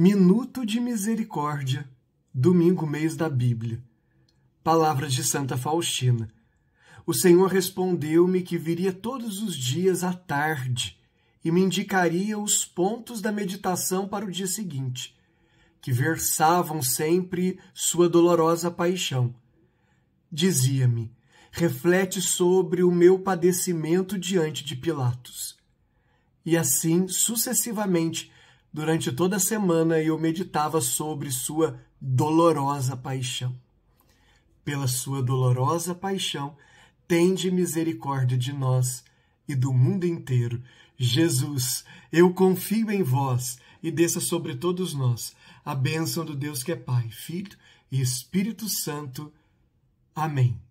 Minuto de Misericórdia, domingo, mês da Bíblia. Palavras de Santa Faustina. O Senhor respondeu-me que viria todos os dias à tarde e me indicaria os pontos da meditação para o dia seguinte, que versavam sempre sua dolorosa paixão. Dizia-me: reflete sobre o meu padecimento diante de Pilatos. E assim sucessivamente Durante toda a semana eu meditava sobre sua dolorosa paixão. Pela sua dolorosa paixão, tende misericórdia de nós e do mundo inteiro. Jesus, eu confio em vós e desça sobre todos nós a bênção do Deus que é Pai, Filho e Espírito Santo. Amém.